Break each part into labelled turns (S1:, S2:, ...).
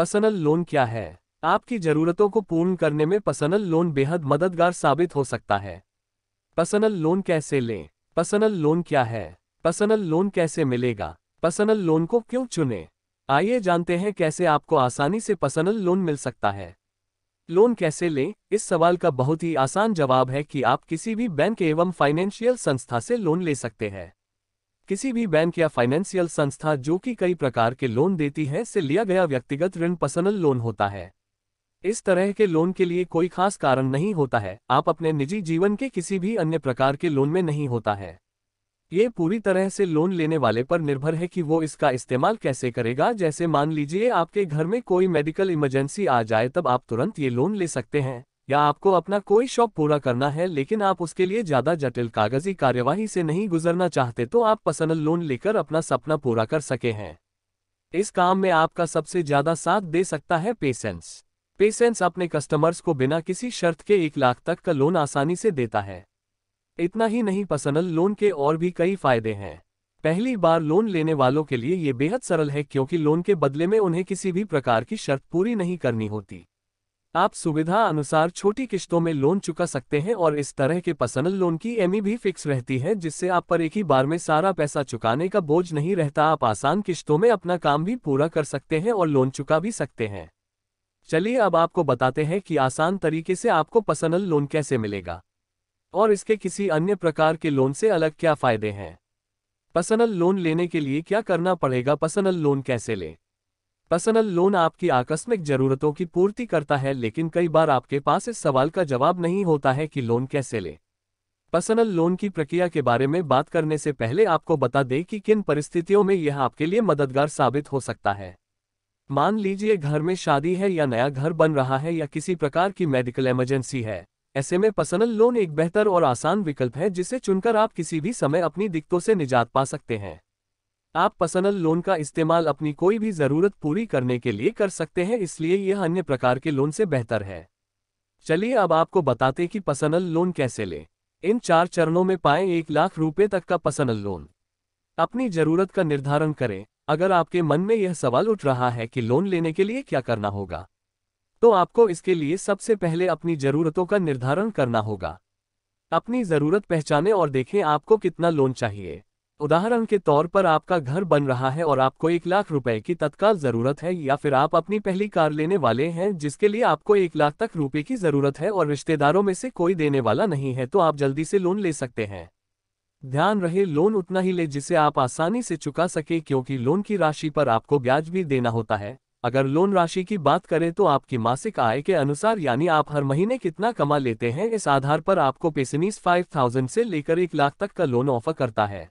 S1: personal loan क्या है आपकी जरूरतों को पूर्ण करने में पर्सनल लोन बेहद मददगार साबित हो सकता है पर्सनल लोन कैसे लें पर्सनल लोन क्या है पर्सनल लोन कैसे मिलेगा पर्सनल लोन को क्यों चुने आइए जानते हैं कैसे आपको आसानी से पर्सनल लोन मिल सकता है लोन कैसे लें इस सवाल का बहुत ही आसान जवाब है कि आप किसी भी बैंक एवं फाइनेंशियल संस्था से लोन ले सकते हैं किसी भी बैंक या फाइनेंशियल संस्था जो कि कई प्रकार के लोन देती है से लिया गया व्यक्तिगत ऋण पर्सनल लोन होता है इस तरह के लोन के लिए कोई खास कारण नहीं होता है आप अपने निजी जीवन के किसी भी अन्य प्रकार के लोन में नहीं होता है ये पूरी तरह से लोन लेने वाले पर निर्भर है कि वो इसका इस्तेमाल कैसे करेगा जैसे मान लीजिए आपके घर में कोई मेडिकल इमरजेंसी आ जाए तब आप तुरंत ये लोन ले सकते हैं या आपको अपना कोई शौक पूरा करना है लेकिन आप उसके लिए ज्यादा जटिल कागजी कार्यवाही से नहीं गुजरना चाहते तो आप पर्सनल लोन लेकर अपना सपना पूरा कर सके हैं इस काम में आपका सबसे ज्यादा साथ दे सकता है पेशेंस पेशेंस अपने कस्टमर्स को बिना किसी शर्त के एक लाख तक का लोन आसानी से देता है इतना ही नहीं पर्सनल लोन के और भी कई फायदे हैं पहली बार लोन लेने वालों के लिए ये बेहद सरल है क्योंकि लोन के बदले में उन्हें किसी भी प्रकार की शर्त पूरी नहीं करनी होती आप सुविधा अनुसार छोटी किश्तों में लोन चुका सकते हैं और इस तरह के पर्सनल लोन की एमई भी फिक्स रहती है जिससे आप पर एक ही बार में सारा पैसा चुकाने का बोझ नहीं रहता आप आसान किश्तों में अपना काम भी पूरा कर सकते हैं और लोन चुका भी सकते हैं चलिए अब आपको बताते हैं कि आसान तरीके से आपको पर्सनल लोन कैसे मिलेगा और इसके किसी अन्य प्रकार के लोन से अलग क्या फ़ायदे हैं पर्सनल लोन लेने के लिए क्या करना पड़ेगा पर्सनल लोन कैसे लें पर्सनल लोन आपकी आकस्मिक जरूरतों की पूर्ति करता है लेकिन कई बार आपके पास इस सवाल का जवाब नहीं होता है कि लोन कैसे लें पर्सनल लोन की प्रक्रिया के बारे में बात करने से पहले आपको बता दें कि किन परिस्थितियों में यह आपके लिए मददगार साबित हो सकता है मान लीजिए घर में शादी है या नया घर बन रहा है या किसी प्रकार की मेडिकल इमरजेंसी है ऐसे में पर्सनल लोन एक बेहतर और आसान विकल्प है जिसे चुनकर आप किसी भी समय अपनी दिक्कतों से निजात पा सकते हैं आप पर्सनल लोन का इस्तेमाल अपनी कोई भी जरूरत पूरी करने के लिए कर सकते हैं इसलिए यह अन्य प्रकार के लोन से बेहतर है चलिए अब आपको बताते कि पर्सनल लोन कैसे लें इन चार चरणों में पाएं एक लाख रुपए तक का पर्सनल लोन अपनी जरूरत का निर्धारण करें अगर आपके मन में यह सवाल उठ रहा है कि लोन लेने के लिए क्या करना होगा तो आपको इसके लिए सबसे पहले अपनी जरूरतों का निर्धारण करना होगा अपनी जरूरत पहचाने और देखें आपको कितना लोन चाहिए उदाहरण के तौर पर आपका घर बन रहा है और आपको एक लाख रुपए की तत्काल जरूरत है या फिर आप अपनी पहली कार लेने वाले हैं जिसके लिए आपको एक लाख तक रुपए की जरूरत है और रिश्तेदारों में से कोई देने वाला नहीं है तो आप जल्दी से लोन ले सकते हैं ध्यान रहे लोन उतना ही ले जिसे आप आसानी से चुका सके क्योंकि लोन की राशि पर आपको ब्याज भी देना होता है अगर लोन राशि की बात करें तो आपकी मासिक आय के अनुसार यानी आप हर महीने कितना कमा लेते हैं इस आधार पर आपको पेसनीस 5000 से लेकर एक लाख तक का लोन ऑफर करता है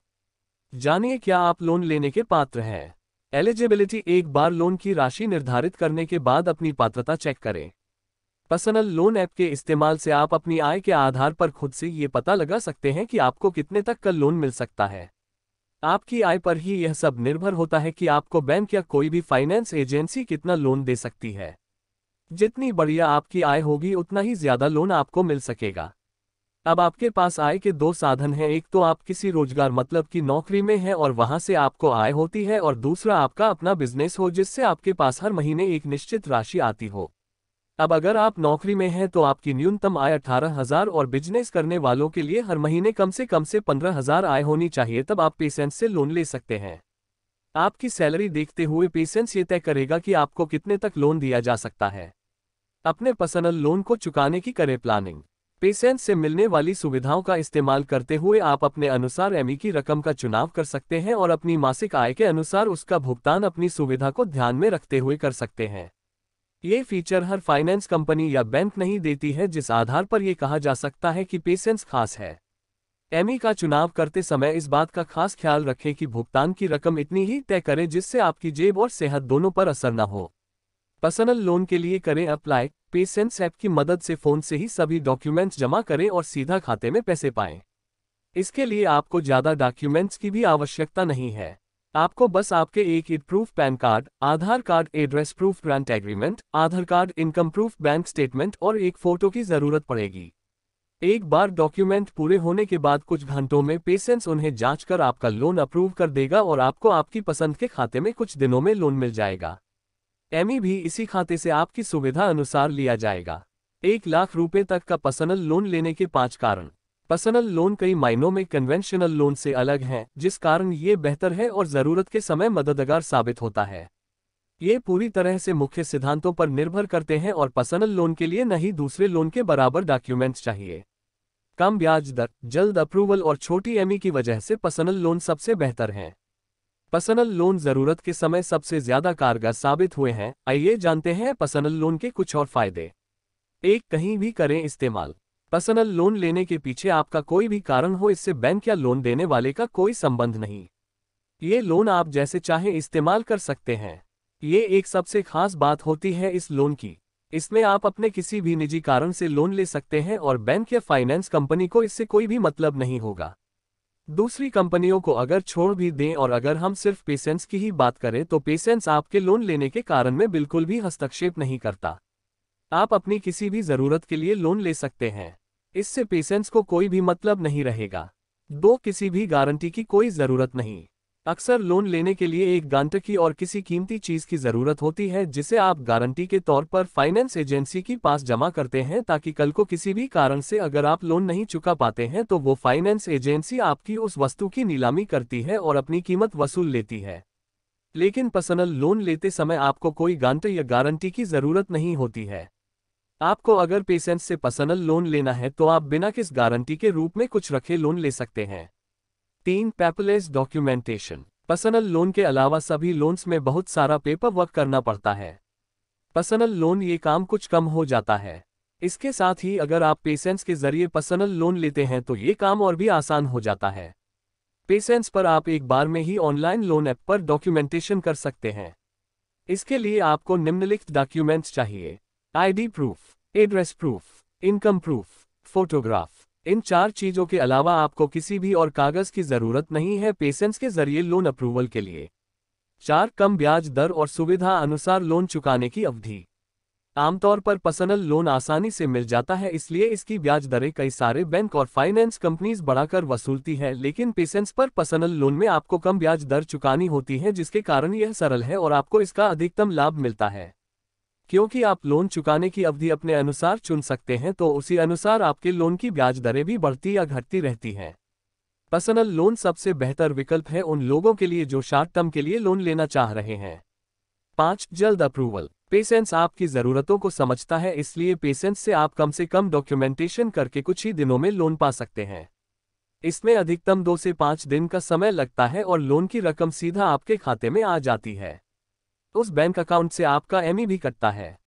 S1: जानिए क्या आप लोन लेने के पात्र हैं एलिजिबिलिटी एक बार लोन की राशि निर्धारित करने के बाद अपनी पात्रता चेक करें पर्सनल लोन ऐप के इस्तेमाल से आप अपनी आय के आधार पर खुद से ये पता लगा सकते हैं कि आपको कितने तक का लोन मिल सकता है आपकी आय पर ही यह सब निर्भर होता है कि आपको बैंक या कोई भी फाइनेंस एजेंसी कितना लोन दे सकती है जितनी बढ़िया आपकी आय होगी उतना ही ज्यादा लोन आपको मिल सकेगा अब आपके पास आय के दो साधन हैं एक तो आप किसी रोजगार मतलब की नौकरी में हैं और वहां से आपको आय होती है और दूसरा आपका अपना बिजनेस हो जिससे आपके पास हर महीने एक निश्चित राशि आती हो अब अगर आप नौकरी में हैं तो आपकी न्यूनतम आय अठारह हजार और बिजनेस करने वालों के लिए हर महीने कम से कम से पंद्रह हजार आय होनी चाहिए तब आप पेशेंट से लोन ले सकते हैं आपकी सैलरी देखते हुए पेशेंस ये तय करेगा कि आपको कितने तक लोन दिया जा सकता है अपने पर्सनल लोन को चुकाने की करें प्लानिंग पेशेंट से मिलने वाली सुविधाओं का इस्तेमाल करते हुए आप अपने अनुसार एमी की रकम का चुनाव कर सकते हैं और अपनी मासिक आय के अनुसार उसका भुगतान अपनी सुविधा को ध्यान में रखते हुए कर सकते हैं ये फीचर हर फाइनेंस कंपनी या बैंक नहीं देती है जिस आधार पर यह कहा जा सकता है कि पेशेंस खास है एमी का चुनाव करते समय इस बात का खास ख्याल रखें कि भुगतान की रकम इतनी ही तय करें जिससे आपकी जेब और सेहत दोनों पर असर न हो पर्सनल लोन के लिए करें अप्लाई पेसेंस ऐप की मदद से फोन से ही सभी डॉक्यूमेंट्स जमा करें और सीधा खाते में पैसे पाएं इसके लिए आपको ज़्यादा डॉक्यूमेंट्स की भी आवश्यकता नहीं है आपको बस आपके एक ID proof PAN card Aadhaar card address proof grant agreement Aadhaar card income proof bank statement और एक फोटो की जरूरत पड़ेगी एक बार डॉक्यूमेंट पूरे होने के बाद कुछ घंटों में पेशेंस उन्हें जांचकर आपका लोन अप्रूव कर देगा और आपको आपकी पसंद के खाते में कुछ दिनों में लोन मिल जाएगा एमी भी इसी खाते से आपकी सुविधा अनुसार लिया जाएगा एक लाख रुपए तक का पर्सनल लोन लेने के पांच कारण पर्सनल लोन कई मायनों में कन्वेंशनल लोन से अलग हैं जिस कारण ये बेहतर है और ज़रूरत के समय मददगार साबित होता है ये पूरी तरह से मुख्य सिद्धांतों पर निर्भर करते हैं और पर्सनल लोन के लिए नहीं दूसरे लोन के बराबर डॉक्यूमेंट्स चाहिए कम ब्याज दर जल्द अप्रूवल और छोटी एमई की वजह से पर्सनल लोन सबसे बेहतर हैं पर्सनल लोन जरूरत के समय सबसे ज्यादा कारगर साबित हुए हैं आइए जानते हैं पर्सनल लोन के कुछ और फायदे एक कहीं भी करें इस्तेमाल पर्सनल लोन लेने के पीछे आपका कोई भी कारण हो इससे बैंक या लोन देने वाले का कोई संबंध नहीं ये लोन आप जैसे चाहें इस्तेमाल कर सकते हैं ये एक सबसे खास बात होती है इस लोन की इसमें आप अपने किसी भी निजी कारण से लोन ले सकते हैं और बैंक या फाइनेंस कंपनी को इससे कोई भी मतलब नहीं होगा दूसरी कंपनियों को अगर छोड़ भी दें और अगर हम सिर्फ पेशेंस की ही बात करें तो पेशेंस आपके लोन लेने के कारण में बिल्कुल भी हस्तक्षेप नहीं करता आप अपनी किसी भी जरूरत के लिए लोन ले सकते हैं इससे पेशेंस को कोई भी मतलब नहीं रहेगा दो किसी भी गारंटी की कोई जरूरत नहीं अक्सर लोन लेने के लिए एक की और किसी कीमती चीज की जरूरत होती है जिसे आप गारंटी के तौर पर फाइनेंस एजेंसी के पास जमा करते हैं ताकि कल को किसी भी कारण से अगर आप लोन नहीं चुका पाते हैं तो वो फाइनेंस एजेंसी आपकी उस वस्तु की नीलामी करती है और अपनी कीमत वसूल लेती है लेकिन पर्सनल लोन लेते समय आपको कोई गांट या गारंटी की जरूरत नहीं होती है आपको अगर पेशेंट से पर्सनल लोन लेना है तो आप बिना किस गारंटी के रूप में कुछ रखे लोन ले सकते हैं तीन पेपलेस डॉक्यूमेंटेशन पर्सनल लोन के अलावा सभी लोन्स में बहुत सारा पेपर वर्क करना पड़ता है पर्सनल लोन ये काम कुछ कम हो जाता है इसके साथ ही अगर आप पेशेंट्स के जरिए पर्सनल लोन लेते हैं तो ये काम और भी आसान हो जाता है पेशेंट्स पर आप एक बार में ही ऑनलाइन लोन ऐप पर डॉक्यूमेंटेशन कर सकते हैं इसके लिए आपको निम्नलिखित डॉक्यूमेंट्स चाहिए ID proof address proof income proof photograph इन चार चीजों के अलावा आपको किसी भी और कागज की जरूरत नहीं है पेशेंट्स के जरिए लोन अप्रूवल के लिए चार कम ब्याज दर और सुविधा अनुसार लोन चुकाने की अवधि आमतौर पर पर्सनल लोन आसानी से मिल जाता है इसलिए इसकी ब्याज दरें कई सारे बैंक और फाइनेंस कंपनीज बढ़ाकर वसूलती है लेकिन पेशेंस पर पर्सनल लोन में आपको कम ब्याज दर चुकानी होती है जिसके कारण यह सरल है और आपको इसका अधिकतम लाभ मिलता है क्योंकि आप लोन चुकाने की अवधि अपने अनुसार चुन सकते हैं तो उसी अनुसार आपके लोन की ब्याज दरें भी बढ़ती या घटती रहती हैं पर्सनल लोन सबसे बेहतर विकल्प है उन लोगों के लिए जो शॉर्ट टर्म के लिए लोन लेना चाह रहे हैं पांच जल्द अप्रूवल पेशेंस आपकी ज़रूरतों को समझता है इसलिए पेशेंस से आप कम से कम डॉक्यूमेंटेशन करके कुछ ही दिनों में लोन पा सकते हैं इसमें अधिकतम दो से पांच दिन का समय लगता है और लोन की रकम सीधा आपके खाते में आ जाती है उस बैंक अकाउंट से आपका एमई e भी कटता है